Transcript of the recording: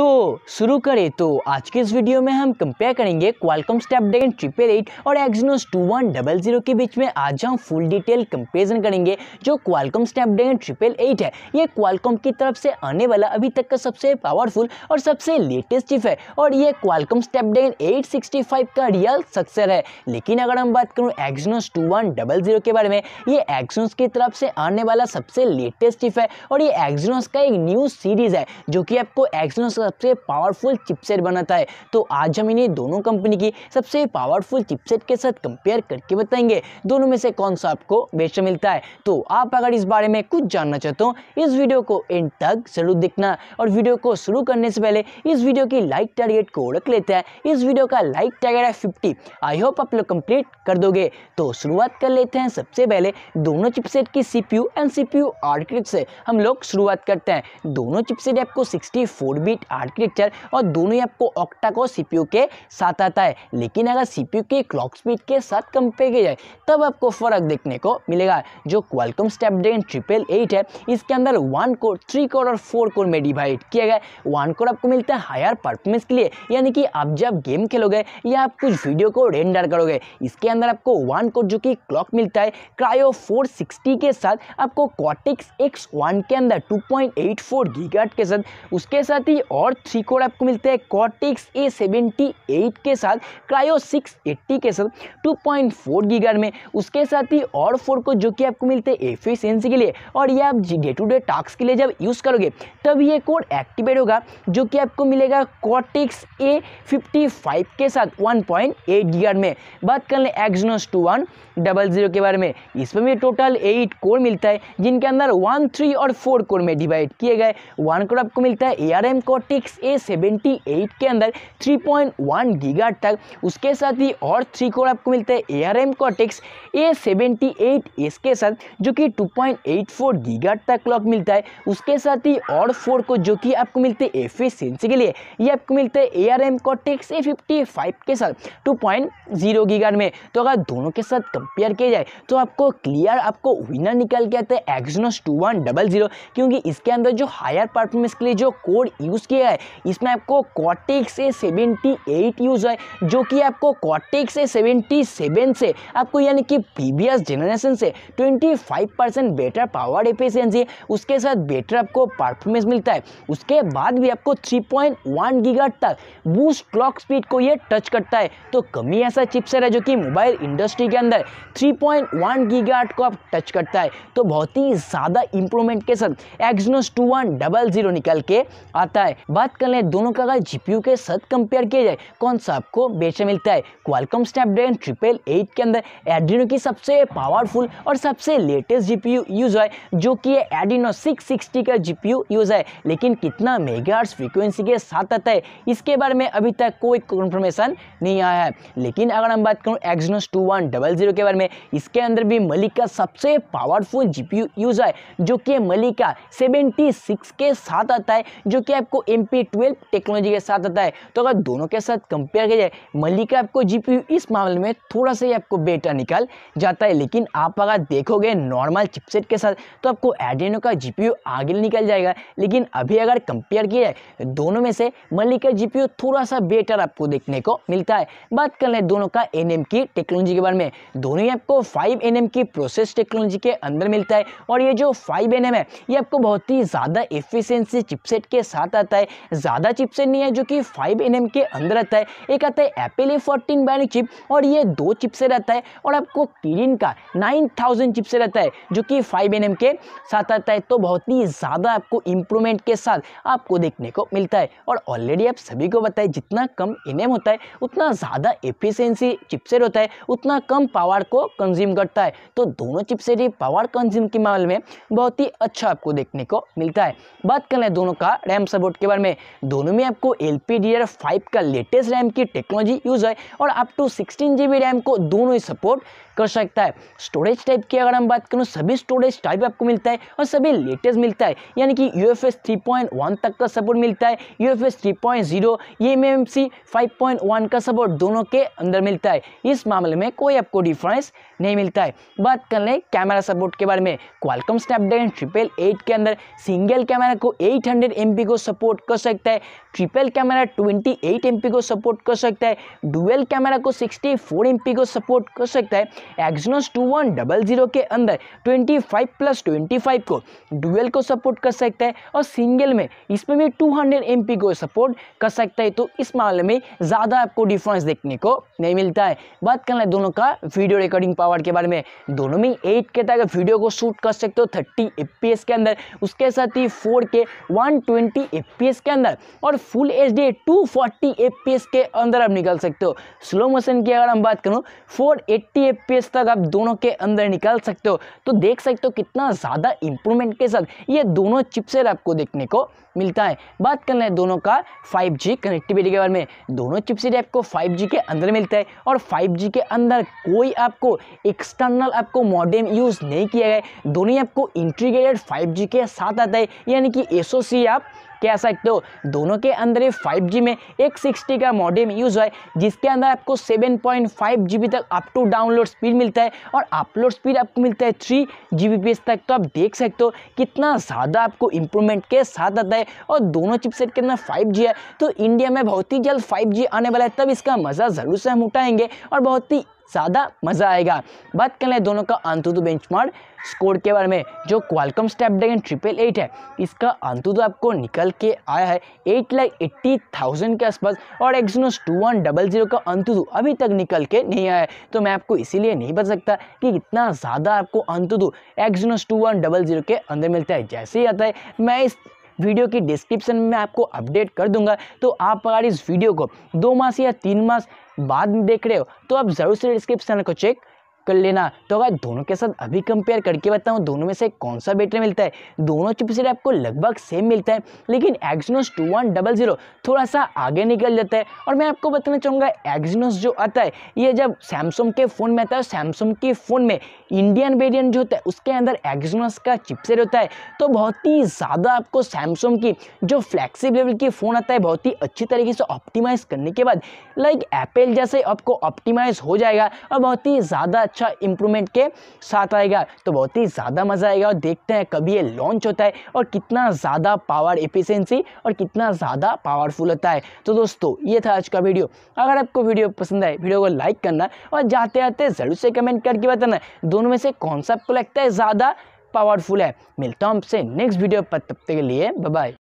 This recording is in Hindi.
तो शुरू करें तो आज के इस वीडियो में हम कंपेयर करेंगे क्वालकम स्टैपड्रैगन ट्रिपल एट और Exynos two one double zero के बीच में आज हम फुल डिटेल कंपेरिजन करेंगे जो क्वालकम स्टैपड्रैगन ट्रिपल एट है ये क्वालकॉम की तरफ से आने वाला अभी तक का सबसे पावरफुल और सबसे लेटेस्ट चिप है और ये Qualcomm Snapdragon eight sixty five का रियल सक्सर है लेकिन अगर हम बात करूँ Exynos two one double zero के बारे में ये एक्जनोस की तरफ से आने वाला सबसे लेटेस्ट चिप है और ये एक्जनोस का एक न्यू सीरीज़ है जो कि आपको एक्जनोस सबसे पावरफुल चिपसेट बनाता है तो आज हम इन्हें दोनों कंपनी की सबसे पावरफुल चिपसेट के साथ कंपेयर करके बताएंगे दोनों में से कौन सा आपको बेस्ट मिलता है तो आप अगर इस बारे में कुछ जानना चाहते हो इस वीडियो को एंड तक जरूर देखना और वीडियो को शुरू करने से पहले इस वीडियो की लाइक टारगेट को रख लेते हैं इस वीडियो का लाइक टारगेट है फिफ्टी आई होप आप लोग कंप्लीट कर दोगे तो शुरुआत कर लेते हैं सबसे पहले दोनों चिपसेट की सी एंड सी आर्किटेक्ट से हम लोग शुरुआत करते हैं दोनों चिपसेट आपको सिक्सटी फोर बीट आर्किटेक्चर और दोनों ही आपको ऑक्टा को सी के साथ आता है लेकिन अगर सी की क्लॉक स्पीड के साथ कंपेयर किया जाए तब आपको फ़र्क देखने को मिलेगा जो क्वालकम ड्रेन ट्रिपल एट है इसके अंदर वन कोर थ्री कोर और फोर कोर में डिवाइड किया गया वन कोर आपको मिलता है हायर परफॉर्मेंस के लिए यानी कि आप जब गेम खेलोगे या आप कुछ वीडियो को रेंडर करोगे इसके अंदर आपको वन कोर जो कि क्लॉक मिलता है क्रायो 460 के साथ आपको कॉटिक्स एक्स वन के अंदर 2.84 पॉइंट के साथ उसके साथ ही और थ्री कोर आपको मिलते हैं कॉटिक्स ए सेवेंटी एट के साथ क्रायो सिक्स एट्टी के साथ टू पॉइंट फोर गीगर में उसके साथ ही और फोर को जो कि आपको मिलते हैं एफिशिएंसी के लिए और ये आप डे टू डे टास्क के लिए जब यूज़ करोगे तब ये कोड एक्टिवेट होगा जो कि आपको मिलेगा कॉटिक्स ए फिफ्टी फाइव के साथ वन पॉइंट एट गीगर में बात कर लें Exynos two one double zero के बारे में इसमें भी टोटल एट कोर मिलता है जिनके अंदर वन थ्री और फोर कोर में डिवाइड किए गए वन कोर आपको मिलता है A R M cortex A seventy eight के अंदर थ्री पॉइंट वन गीगा तक उसके साथ ही और थ्री कोर आपको मिलता है A R M cortex A seventy eight S के साथ जो कि two point eight four giga तक क्लॉक मिलता है उसके साथ ही और फोर को जो कि आपको मिलते हैं एफिशिएंसी के लिए ये आपको मिलते हैं A R M cortex A fifty five के साथ टू पॉइंट जीरो गीगा में तो अगर दोनों के साथ कंपेयर किया जाए तो आपको क्लियर आपको विनर निकल के आता है Exynos two one double zero क्योंकि इसके अंदर जो हायर परफॉर्मेंस के लिए जो कोड यूज़ किया ये है इसमें आपको cortex A seventy eight use है जो कि आपको कॉटिक्स ए सेवेंटी सेवन से आपको यानी कि प्रीवियस जनरेशन से twenty five percent better power efficiency उसके साथ बेटर आपको परफॉर्मेंस मिलता है उसके बाद भी आपको थ्री पॉइंट वन गीगाट तक बूस्ट क्लॉक स्पीड को ये टच करता है तो कमी ऐसा चिपसेट है जो कि मोबाइल इंडस्ट्री के अंदर थ्री पॉइंट वन गीगाट को आप टच करता है तो बहुत ही ज़्यादा इंप्रूवमेंट के साथ Exynos two one double zero निकल के आता है बात कर लें दोनों का अगर जी के साथ कंपेयर किया जाए कौन सा आपको बेचा मिलता है क्वालकॉम स्नैपड्रैगन ट्रिपल एट के अंदर एड्रीनो की सबसे पावरफुल और सबसे लेटेस्ट जीपीयू यूज़ है जो कि एडिनो सिक्स सिक्सटी का जीपीयू यूज़ है लेकिन कितना मेगा फ्रीक्वेंसी के साथ आता है इसके बारे में अभी तक कोई कन्फर्मेशन नहीं आया है लेकिन अगर हम बात करूँ Exynos two one double zero के बारे में इसके अंदर भी मलिक का सबसे पावरफुल जी यूज़ है जो कि मलिक का सेवेंटी सिक्स के साथ आता है जो कि आपको M M P twelve technology के साथ आता है तो अगर दोनों के साथ कंपेयर किया जाए मल्लिका आपको जी पी इस मामले में थोड़ा सा ही आपको बेटर निकाल जाता है लेकिन आप अगर देखोगे नॉर्मल चिपसेट के साथ तो आपको एडेनो का जी पी आगे निकल जाएगा लेकिन अभी अगर कंपेयर किया जाए दोनों में से मल्लिका जी पी थोड़ा सा बेटर आपको देखने को मिलता है बात कर लें दोनों का एन की टेक्नोलॉजी के बारे में दोनों ही आपको फाइव एन की प्रोसेस टेक्नोलॉजी के अंदर मिलता है और ये जो फाइव एन है ये आपको बहुत ही ज़्यादा एफिशिएंसी चिपसेट के साथ आता है ज़्यादा चिप्स नहीं है जो कि फाइव एन के अंदर रहता है एक आता है Apple A fourteen Bionic chip और ये दो चिप से रहता है और आपको किरिन का नाइन थाउजेंड चिप से रहता है जो कि फाइव एन के साथ आता है तो बहुत ही ज़्यादा आपको इम्प्रूवमेंट के साथ आपको देखने को मिलता है और ऑलरेडी आप सभी को बताए जितना कम एन होता है उतना ज़्यादा एफिशिएंसी चिपसेट होता है उतना कम पावर को कंज्यूम करता है तो दोनों चिपसेट ही पावर कंज्यूम के मामले में बहुत ही अच्छा आपको देखने को मिलता है बात कर लें दोनों का रैम सपोर्ट के बारे में में दोनों में आपको L P D R five का लेटेस्ट रैम की टेक्नोलॉजी यूज़ है और up to sixteen G B RAM को दोनों ही सपोर्ट कर सकता है स्टोरेज टाइप की अगर हम बात करूँ सभी स्टोरेज टाइप आपको मिलता है और सभी लेटेस्ट मिलता है यानी कि U F S three point one तक का सपोर्ट मिलता है U F S three point zero M M C five point one का सपोर्ट दोनों के अंदर मिलता है इस मामले में कोई आपको डिफरेंस नहीं मिलता है बात कर लें कैमरा सपोर्ट के बारे में क्वालकम स्नैपड्रैगन ट्रिपल एट के अंदर सिंगल कैमरा को एट हंड्रेड एम पी को सपोर्ट कर सकता है ट्रिपल कैमरा 28 एमपी को सपोर्ट कर सकता है डुअल कैमरा को 64 एमपी को सपोर्ट कर सकता है डबल 2100 के अंदर 25 प्लस 25 को डुअल को सपोर्ट कर सकता है और सिंगल में इसमें भी 200 एमपी को सपोर्ट कर सकता है तो इस मामले में ज़्यादा आपको डिफरेंस देखने को नहीं मिलता है बात करना है दोनों का वीडियो रिकॉर्डिंग पावर के बारे में दोनों में एट के तक वीडियो को शूट कर सकते हो थर्टी एफ के अंदर उसके साथ ही फोर के वन ट्वेंटी के अंदर और full H D two forty के अंदर आप निकाल सकते हो स्लो मोशन की अगर हम बात करूँ फोर एट्टी तक आप दोनों के अंदर निकाल सकते हो तो देख सकते हो कितना ज़्यादा इंप्रूवमेंट के साथ ये दोनों चिपसेट आपको देखने को मिलता है बात कर लें दोनों का 5G कनेक्टिविटी के बारे में दोनों चिपसेट आपको 5G के अंदर मिलता है और 5G के अंदर कोई आपको एक्सटर्नल आपको मॉडेम यूज़ नहीं किया गया दोनों ही आपको इंटीग्रेटेड 5G के साथ आता है यानी कि सी आप कह सकते हो दोनों के अंदर ही जी में एक सिक्सटी का मॉडेम यूज़ हुआ है जिसके अंदर आपको सेवन पॉइंट जी बी तक अप टू डाउनलोड स्पीड मिलता है और अपलोड स्पीड आपको मिलता है थ्री जी तक तो आप देख सकते हो कितना ज़्यादा आपको इम्प्रूवमेंट के साथ आता है है और दोनों चिपसेट के अंदर फाइव है तो इंडिया में बहुत ही जल्द फाइव आने वाला है तब इसका मज़ा ज़रूर से हम उठाएंगे और बहुत ही ज़्यादा मज़ा आएगा बात कर लें दोनों का आंतुदू बेंचमार्क स्कोर के बारे में जो क्वालकम ड्रैगन ट्रिपल एट है इसका आंतुदू आपको निकल के आया है एट लाख एट्टी थाउजेंड के आसपास और Exynos two one double zero का अंतुदू अभी तक निकल के नहीं आया है तो मैं आपको इसीलिए नहीं बता सकता कि इतना ज़्यादा आपको अंतुदू एक्सनोस टू के अंदर मिलता है जैसे ही आता है मैं इस वीडियो की डिस्क्रिप्शन में आपको अपडेट कर दूंगा तो आप अगर इस वीडियो को दो मास या तीन मास बाद में देख रहे हो तो आप ज़रूर से डिस्क्रिप्शन को चेक कर लेना तो अगर दोनों के साथ अभी कंपेयर करके बताऊँ दोनों में से कौन सा बेटर मिलता है दोनों चिपसेट आपको लगभग सेम मिलता है लेकिन Exynos two one double zero थोड़ा सा आगे निकल जाता है और मैं आपको बताना चाहूँगा एक्जनोस जो आता है ये जब सैमसंग के फ़ोन में आता है सैमसंग के फ़ोन में इंडियन वेरियंट जो होता है उसके अंदर एक्जनोस का चिपसेट होता है तो बहुत ही ज़्यादा आपको सैमसंग की जो फ्लैक्सीबल लेवल की फ़ोन आता है बहुत ही अच्छी तरीके से ऑप्टिमाइज़ करने के बाद लाइक एप्पल जैसे आपको ऑप्टिमाइज़ हो जाएगा और बहुत ही ज़्यादा अच्छा इंप्रूवमेंट के साथ आएगा तो बहुत ही ज़्यादा मज़ा आएगा और देखते हैं कभी ये लॉन्च होता है और कितना ज़्यादा पावर एफिशेंसी और कितना ज़्यादा पावरफुल होता है तो दोस्तों ये था आज का वीडियो अगर आपको वीडियो पसंद आए वीडियो को लाइक करना और जाते आते ज़रूर से कमेंट करके बताना दोनों में से कौन सा आपको लगता है ज़्यादा पावरफुल है मिलता हूँ आपसे नेक्स्ट वीडियो पर तब तक के लिए बाय